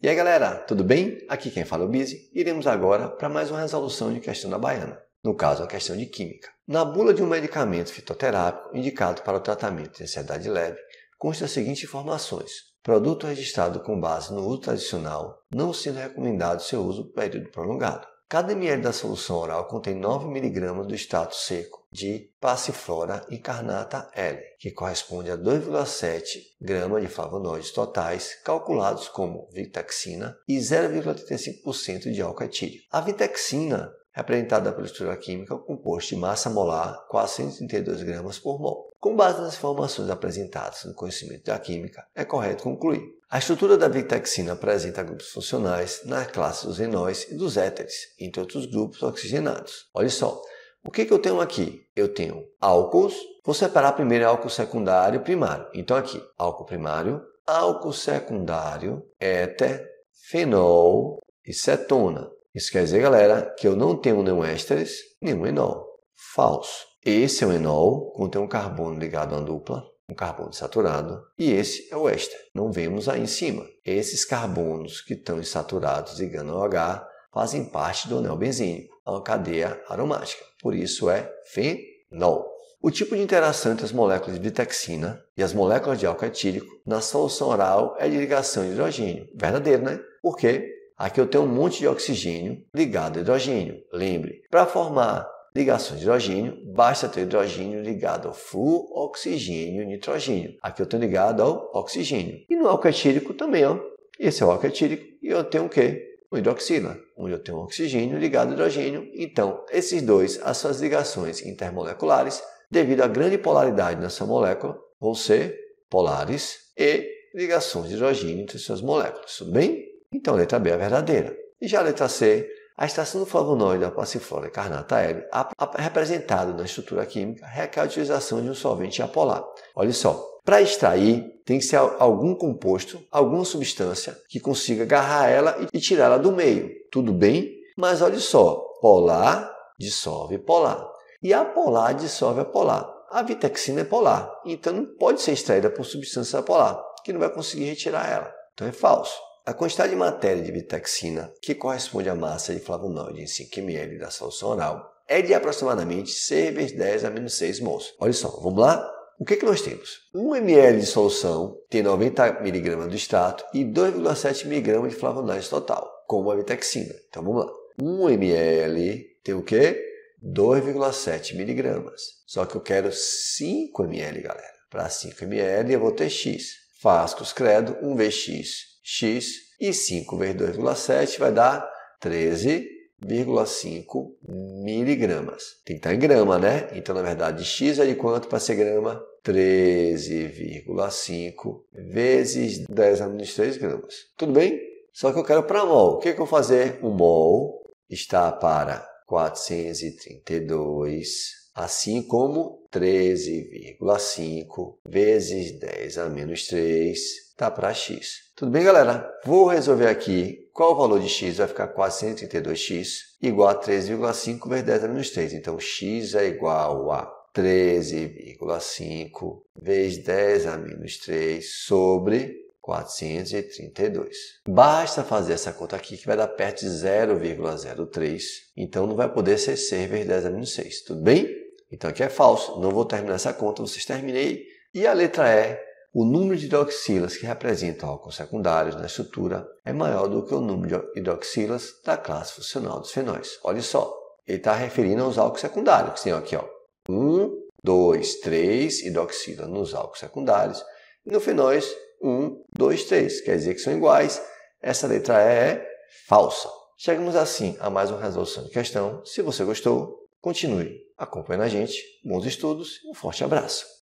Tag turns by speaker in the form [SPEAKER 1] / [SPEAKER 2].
[SPEAKER 1] E aí galera, tudo bem? Aqui quem fala é o Bizi. Iremos agora para mais uma resolução de questão da baiana, no caso a questão de química. Na bula de um medicamento fitoterápico indicado para o tratamento de ansiedade leve, consta as seguintes informações. Produto registrado com base no uso tradicional, não sendo recomendado seu uso por período prolongado. Cada ml da solução oral contém 9 mg do extrato seco de Passiflora incarnata L, que corresponde a 2,7 gramas de flavonoides totais, calculados como vitaxina e 0,35% de álcool etílico. A vitaxina é apresentada pela estrutura química, composto de massa molar 432 gramas por mol. Com base nas informações apresentadas no conhecimento da química, é correto concluir a estrutura da bitaxina apresenta grupos funcionais na classe dos enóis e dos éteres, entre outros grupos oxigenados. Olha só, o que, que eu tenho aqui? Eu tenho álcools, vou separar primeiro álcool secundário e primário. Então aqui, álcool primário, álcool secundário, éter, fenol e cetona. Isso quer dizer, galera, que eu não tenho nenhum ésteres, nenhum enol. Falso. Esse é um enol, contém um carbono ligado à dupla, um carbono saturado, e esse é o éster. Não vemos aí em cima. Esses carbonos que estão insaturados e H fazem parte do anel benzínico, a é uma cadeia aromática, por isso é fenol. O tipo de interação entre as moléculas de bitexina e as moléculas de álcool etílico na solução oral é de ligação de hidrogênio. Verdadeiro, né? Por quê? Aqui eu tenho um monte de oxigênio ligado a hidrogênio, lembre. Para formar Ligação de hidrogênio, basta ter hidrogênio ligado ao flúor, oxigênio e nitrogênio. Aqui eu tenho ligado ao oxigênio. E no álcool etílico também, ó. Esse é o álcool etílico e eu tenho o quê? O hidroxila, onde eu tenho oxigênio ligado ao hidrogênio. Então, esses dois, as suas ligações intermoleculares, devido à grande polaridade nessa molécula, vão ser polares e ligações de hidrogênio entre suas moléculas, tudo bem? Então, a letra B é verdadeira. E já a letra C, a estação do flavonoide da passiflora carnata L, representado na estrutura química, requer a utilização de um solvente apolar. Olha só, para extrair, tem que ser algum composto, alguma substância que consiga agarrar ela e tirá-la do meio. Tudo bem? Mas olha só, polar dissolve polar. E a polar dissolve a polar. A vitexina é polar, então não pode ser extraída por substância polar, que não vai conseguir retirar ela. Então é falso. A quantidade de matéria de bitaxina que corresponde à massa de flavonoide em 5 ml da solução oral é de aproximadamente 6 vezes 10 a menos 6 mols. Olha só, vamos lá? O que, é que nós temos? 1 ml de solução tem 90 mg do extrato e 2,7 mg de flavonoide total, como a vitexina. Então vamos lá. 1 ml tem o quê? 2,7 mg. Só que eu quero 5 ml, galera. Para 5 ml eu vou ter x. Fascos credo, 1 vezes x, x, e 5 vezes 2,7 vai dar 13,5 miligramas. Tem que estar em grama, né? Então, na verdade, x é de quanto para ser grama? 13,5 vezes 10 a menos 3 gramas. Tudo bem? Só que eu quero para mol. O que, é que eu vou fazer? O mol está para 432 assim como 13,5 vezes 10 a menos 3 dá para x. Tudo bem, galera? Vou resolver aqui qual o valor de x vai ficar 432x igual a 13,5 vezes 10 a menos 3. Então, x é igual a 13,5 vezes 10 a menos 3 sobre 432. Basta fazer essa conta aqui que vai dar perto de 0,03. Então, não vai poder ser 6 vezes 10 a menos 6. Tudo bem? Então aqui é falso, não vou terminar essa conta, vocês terminei. E a letra E, o número de hidroxilas que representam álcool secundários na estrutura é maior do que o número de hidroxilas da classe funcional dos fenóis. Olha só, ele está referindo aos álcool secundários, que tem aqui, ó, 1, 2, 3 hidroxila nos álcool secundários. E no fenóis, 1, 2, 3, quer dizer que são iguais. Essa letra E é falsa. Chegamos assim a mais uma resolução de questão. Se você gostou, Continue acompanhando a gente, bons estudos e um forte abraço!